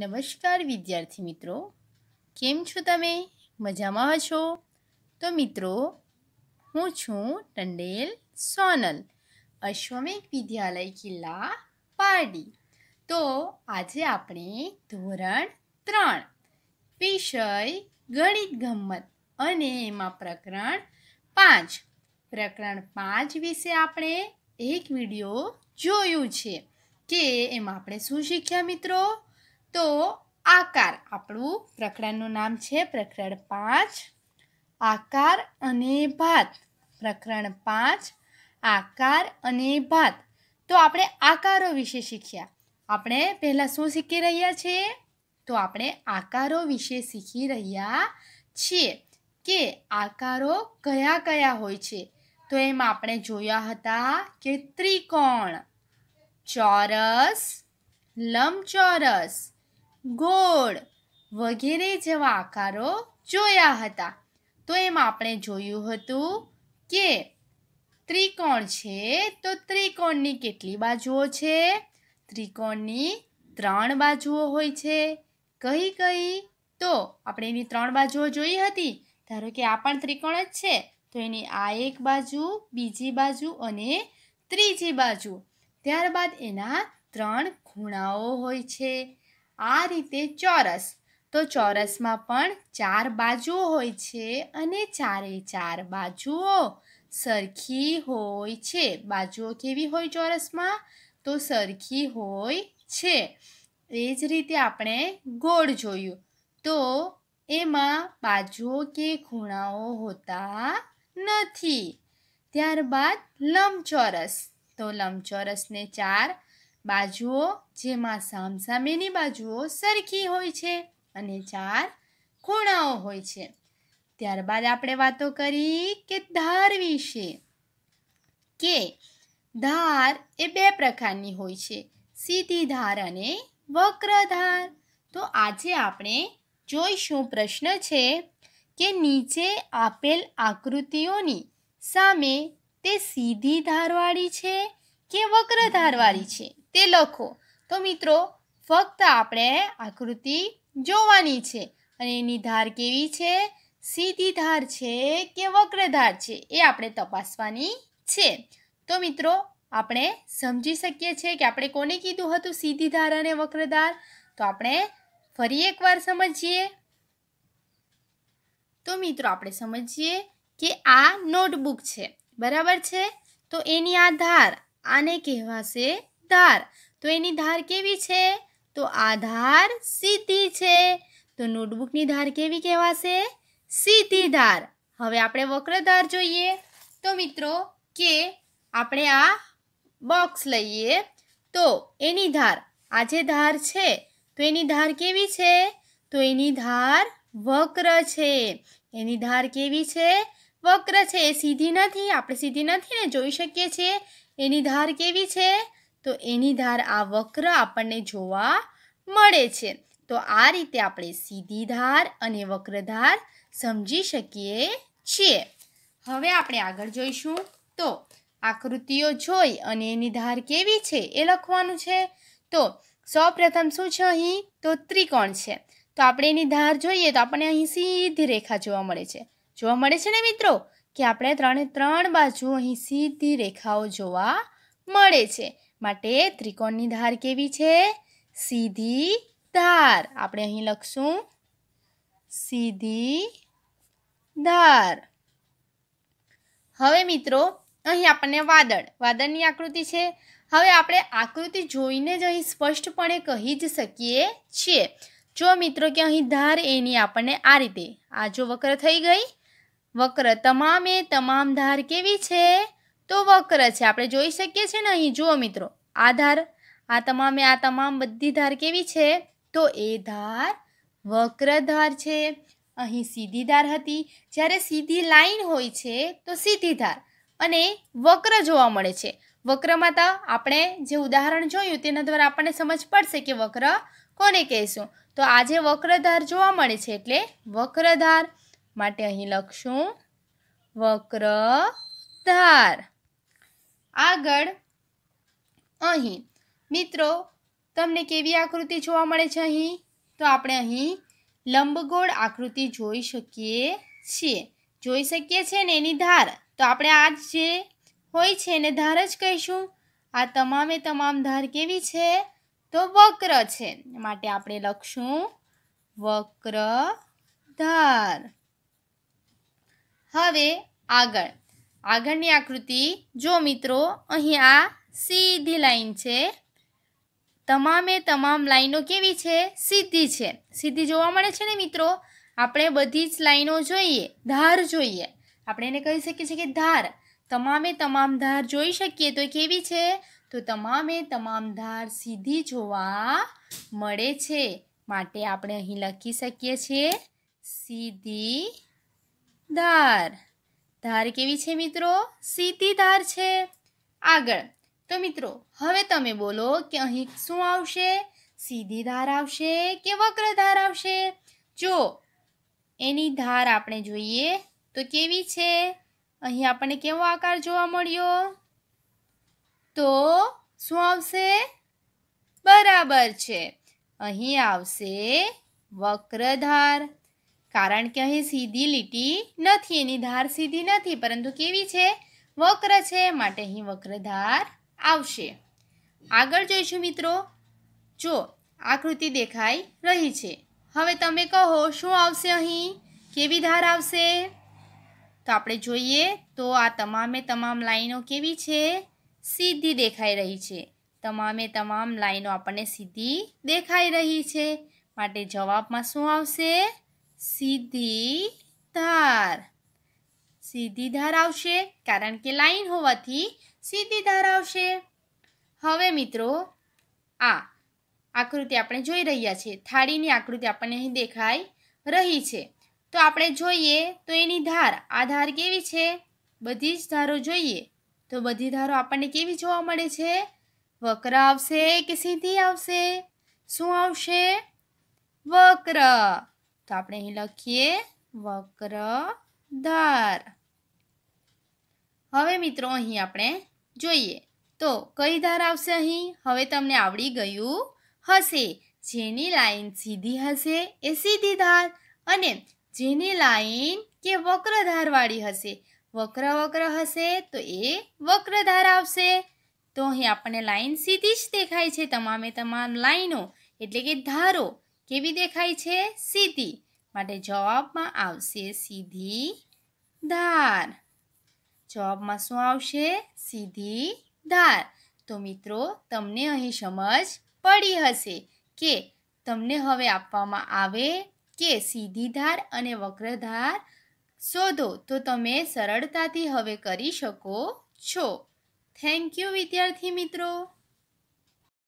નમસ્કાર વિદ્યાર્થી મિત્રો કેમ છો તમે મજામાં છો તો મિત્રો હું છું ટંડેલ સોનલ અશ્વમિક વિદ્યાલય કિલ્લા પારડી તો આજે આપણે ધોરણ ત્રણ વિષય ગણિત ગમત અને એમાં પ્રકરણ પાંચ પ્રકરણ પાંચ વિશે આપણે એક વિડીયો જોયું છે કે એમાં આપણે શું શીખ્યા મિત્રો આપણું પ્રકરણનું નામ છે પ્રકરણ પાંચ આકાર અને ભાત પ્રકરણ પાંચ આકાર અને ભાત તો આપણે આકારો વિશે શીખ્યા આપણે પહેલાં શું શીખી રહ્યા છીએ તો આપણે આકારો વિશે શીખી રહ્યા છીએ કે આકારો કયા કયા હોય છે તો એમાં આપણે જોયા હતા કે ત્રિકોણ ચોરસ લંબચોરસ ગોળ વગેરે જેવા આકારો જોયા હતા તો એમાં આપણે જોયું હતું કે ત્રિકોણ છે તો ત્રિકોણની કેટલી બાજુઓ છે ત્રિકોણની ત્રણ બાજુઓ હોય છે કઈ કઈ તો આપણે એની ત્રણ બાજુઓ જોઈ હતી ધારો કે આ પણ ત્રિકોણ જ છે તો એની આ એક બાજુ બીજી બાજુ અને ત્રીજી બાજુ ત્યારબાદ એના ત્રણ ખૂણાઓ હોય છે આ રીતે ચોરસ તો ચોરસમાં પણ ચાર બાજુઓ હોય છે અને ચારે ચાર બાજુઓ સરખી હોય છે બાજુઓ કેવી હોય ચોરસમાં તો સરખી હોય છે એ જ રીતે આપણે ગોળ જોયું તો એમાં બાજુઓ કે ખૂણાઓ હોતા નથી ત્યારબાદ લંબચોરસ તો લંબચોરસને ચાર બાજુઓ જેમાં સામસામેની બાજુઓ સરખી હોય છે અને ચાર ખૂણાઓ હોય છે ત્યારબાદ આપણે વાતો કરી કે ધાર વિશે કે ધાર એ બે પ્રકારની હોય છે સીધી ધાર અને વક્ર ધાર તો આજે આપણે જોઈશું પ્રશ્ન છે કે નીચે આપેલ આકૃતિઓની સામે તે સીધી ધારવાળી છે કે વક્ર ધારવાળી છે તે લખો તો મિત્રો ફક્ત આપણે આકૃતિ જોવાની છે અને એની ધાર કેવી છે સીધી ધાર છે કે વક્ર ધાર છે એ આપણે તપાસવાની છે તો મિત્રો આપણે સમજી શકીએ છીએ કે આપણે કોને કીધું હતું સીધી ધાર અને વક્રધાર તો આપણે ફરી એકવાર સમજીએ તો મિત્રો આપણે સમજીએ કે આ નોટબુક છે બરાબર છે તો એની આ ધાર આને કહેવાશે ધાર તો એની ધાર કેવી છે તો આ ધાર સીધી છે તો નોટબુકની ધાર કેવી કહેવાશે સીધી ધાર હવે આપણે વક્ર ધાર જોઈએ તો મિત્રો કે આપણે આ બોક્સ લઈએ તો એની ધાર આ જે ધાર છે તો એની ધાર કેવી છે તો એની ધાર વક્ર છે એની ધાર કેવી છે વક્ર છે એ સીધી નથી આપણે સીધી નથી ને જોઈ શકીએ છીએ એની ધાર કેવી છે તો એની ધાર આ વક્ર આપણને જોવા મળે છે તો આ રીતે આપણે સીધી ધાર અને વક્રધાર સમજી શકીએ છીએ હવે આપણે આગળ જોઈશું તો આકૃતિઓ જોઈ અને એની ધાર કેવી છે એ લખવાનું છે તો સૌપ્રથમ શું છે અહીં તો ત્રિકોણ છે તો આપણે એની ધાર જોઈએ તો આપણને અહીં સીધી રેખા જોવા મળે છે જોવા મળે છે ને મિત્રો કે આપણે ત્રણે ત્રણ બાજુ અહીં સીધી રેખાઓ જોવા મળે છે માટે ત્રિકોણની ધાર કેવી છે સીધી ધાર આપણે અહીં લખશું સીધી ધાર હવે મિત્રો અહીં આપણને વાદળ વાદળની આકૃતિ છે હવે આપણે આકૃતિ જોઈને જ અહીં સ્પષ્ટપણે કહી જ શકીએ છીએ જો મિત્રો કે અહીં ધાર એની આપણને આ રીતે આ જો વક્ર થઈ ગઈ વક્ર તમામે તમામ ધાર કેવી છે તો વક્ર છે આપણે જોઈ શકીએ છીએ ને અહીં જુઓ મિત્રો આ ધાર આ તમામે આ તમામ બધી ધાર કેવી છે તો એ ધાર વક્ર ધાર છે અહીં સીધી ધાર હતી જ્યારે સીધી લાઈન હોય છે તો સીધી ધાર અને વક્ર જોવા મળે છે વક્રમાં તો આપણે જે ઉદાહરણ જોયું તેના દ્વારા આપણને સમજ પડશે કે વક્ર કોને કહેશું તો આજે વક્રધાર જોવા મળે છે એટલે વક્રધાર માટે અહીં લખશું વક્રધાર આગળ અહીં મિત્રો તમને કેવી આકૃતિ જોવા મળે છે અહીં તો આપણે અહીં લંબગોળ આકૃતિ જોઈ શકીએ છીએ જોઈ શકીએ છીએ ને એની ધાર તો આપણે આ જે હોય છે એને ધાર જ કહીશું આ તમામે તમામ ધાર કેવી છે તો વક્ર છે માટે આપણે લખશું વક્ર ધાર હવે આગળ આગળની આકૃતિ જો મિત્રો અહીં આ સીધી લાઈન છે તમામે તમામ લાઈનો કેવી છે સીધી છે સીધી જોવા મળે છે ને મિત્રો આપણે બધી જ લાઈનો જોઈએ ધાર જોઈએ આપણે એને કહી શકીએ છીએ કે ધાર તમામે તમામ ધાર જોઈ શકીએ તો કેવી છે તો તમામે તમામ ધાર સીધી જોવા મળે છે માટે આપણે અહીં લખી શકીએ છીએ સીધી ધાર ધાર કેવી છે મિત્રો સીધી ધાર છે આગળ તો મિત્રો હવે તમે બોલો કે અહીં શું આવશે સીધી ધાર આવશે કે વક્ર ધાર આવશે જો એની ધાર આપણે જોઈએ તો કેવી છે અહીં આપણને કેવો આકાર જોવા મળ્યો તો શું આવશે બરાબર છે અહીં આવશે વક્રધાર કારણ કે અહીં સીધી લીટી નથી એની ધાર સીધી નથી પરંતુ કેવી છે વક્ર છે માટે અહીં વક્રધાર આવશે આગળ જોઈશું મિત્રો જો આકૃતિ દેખાઈ રહી છે હવે તમે કહો શું આવશે અહીં કેવી ધાર આવશે તો આપણે જોઈએ તો આ તમામે તમામ લાઈનો કેવી છે સીધી દેખાઈ રહી છે તમામે તમામ લાઈનો આપણને સીધી દેખાઈ રહી છે માટે જવાબમાં શું આવશે સીધી ધાર સીધી ધાર આવશે કારણ કે લાઈન હોવાથી સીધી ધાર આવશે હવે મિત્રો આ આકૃતિ આપણે જોઈ રહ્યા છીએ થાળીની આકૃતિ આપણને અહીં દેખાઈ રહી છે તો આપણે જોઈએ તો એની ધાર આ ધાર કેવી છે બધી જ ધારો જોઈએ તો બધી ધારો આપણને કેવી જોવા મળે છે વક્ર આવશે કે સીધી આવશે શું આવશે વક્ર તો આપણે અહીં લખીએ વક્રધાર હવે મિત્રો અહીં આપણે જોઈએ તો કઈ ધાર આવશે અહીં હવે તમને આવડી ગયું હશે જેની લાઈન સીધી હશે એ સીધી ધાર અને જેની લાઈન કે વક્રધારવાળી હશે વક્ર વક્ર હશે તો એ વક્રધાર આવશે તો અહીં આપણને લાઈન સીધી જ દેખાય છે તમામે તમામ લાઈનો એટલે કે ધારો કેવી દેખાય છે સીધી માટે જવાબમાં આવશે સીધી ધાર જવાબમાં શું આવશે સીધી ધાર તો મિત્રો તમને અહીં સમજ પડી હશે કે તમને હવે આપવામાં આવે કે સીધી ધાર અને વક્રધાર શોધો તો તમે સરળતાથી હવે કરી શકો છો થેન્ક યુ વિદ્યાર્થી મિત્રો